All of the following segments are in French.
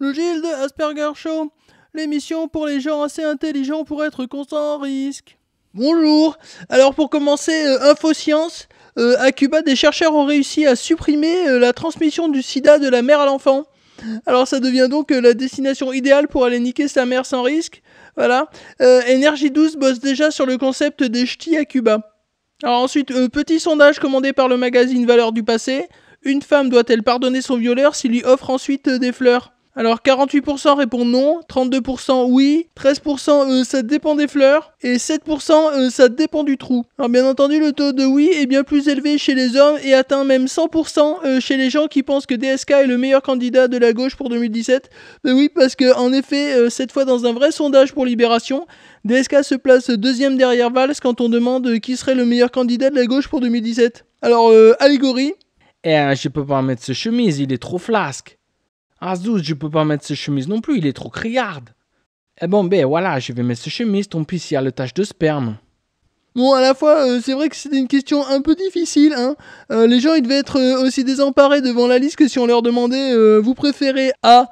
le Gilles de Asperger Show, l'émission pour les gens assez intelligents pour être constant en risque. Bonjour, alors pour commencer, euh, science. euh, à Cuba, des chercheurs ont réussi à supprimer euh, la transmission du sida de la mère à l'enfant. Alors ça devient donc euh, la destination idéale pour aller niquer sa mère sans risque. Voilà. Énergie euh, 12 bosse déjà sur le concept des ch'tis à Cuba. Alors ensuite, petit sondage commandé par le magazine Valeurs du Passé. Une femme doit-elle pardonner son violeur s'il lui offre ensuite des fleurs alors 48% répond non, 32% oui, 13% euh, ça dépend des fleurs et 7% euh, ça dépend du trou. Alors bien entendu le taux de oui est bien plus élevé chez les hommes et atteint même 100% euh, chez les gens qui pensent que DSK est le meilleur candidat de la gauche pour 2017. Mais ben oui parce que en effet cette fois dans un vrai sondage pour Libération, DSK se place deuxième derrière Valls quand on demande qui serait le meilleur candidat de la gauche pour 2017. Alors allégorie. Eh, je peux pas mettre ce chemise, il est trop flasque. Azouz, je peux pas mettre ce chemise non plus, il est trop criard !»« Eh bon, ben voilà, je vais mettre ce chemise, tant pis s'il y a le tache de sperme. Bon, à la fois, euh, c'est vrai que c'était une question un peu difficile. Hein euh, les gens, ils devaient être euh, aussi désemparés devant la liste que si on leur demandait Vous préférez A.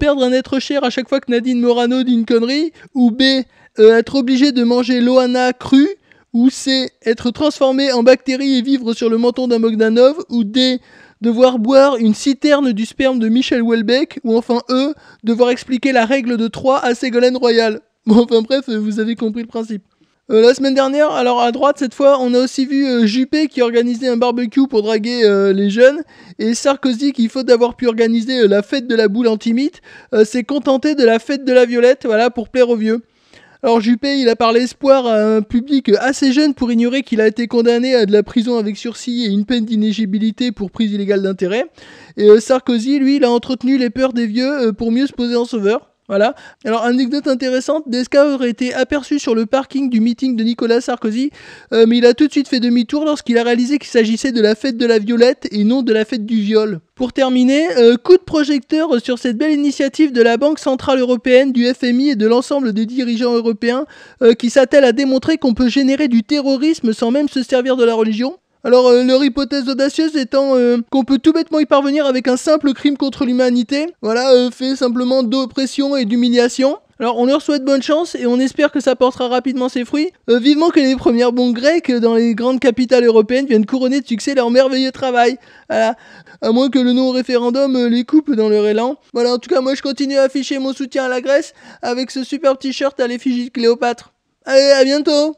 perdre un être cher à chaque fois que Nadine Morano dit une connerie Ou B. être obligé de manger Loana crue Ou C. Être transformé en bactérie et vivre sur le menton d'un Mogdanov, Ou D devoir boire une citerne du sperme de Michel Welbeck ou enfin eux, devoir expliquer la règle de 3 à Ségolène Royal. Bon, enfin bref, vous avez compris le principe. Euh, la semaine dernière, alors à droite cette fois, on a aussi vu euh, Juppé qui organisait un barbecue pour draguer euh, les jeunes et Sarkozy qui, faute d'avoir pu organiser la fête de la boule antimite, s'est contenté de la fête de la violette, voilà, pour plaire aux vieux. Alors Juppé, il a parlé espoir à un public assez jeune pour ignorer qu'il a été condamné à de la prison avec sursis et une peine d'inégibilité pour prise illégale d'intérêt. Et euh, Sarkozy, lui, il a entretenu les peurs des vieux euh, pour mieux se poser en sauveur. Voilà. Alors, anecdote intéressante, Desca aurait été aperçu sur le parking du meeting de Nicolas Sarkozy, euh, mais il a tout de suite fait demi-tour lorsqu'il a réalisé qu'il s'agissait de la fête de la violette et non de la fête du viol. Pour terminer, euh, coup de projecteur sur cette belle initiative de la Banque Centrale Européenne, du FMI et de l'ensemble des dirigeants européens euh, qui s'attellent à démontrer qu'on peut générer du terrorisme sans même se servir de la religion. Alors, euh, leur hypothèse audacieuse étant euh, qu'on peut tout bêtement y parvenir avec un simple crime contre l'humanité, voilà, euh, fait simplement d'oppression et d'humiliation. Alors, on leur souhaite bonne chance et on espère que ça portera rapidement ses fruits. vivement que les premières bombes grecques dans les grandes capitales européennes viennent couronner de succès leur merveilleux travail. À moins que le non référendum les coupe dans leur élan. Voilà, en tout cas, moi je continue à afficher mon soutien à la Grèce avec ce super t-shirt à l'effigie de Cléopâtre. Allez, à bientôt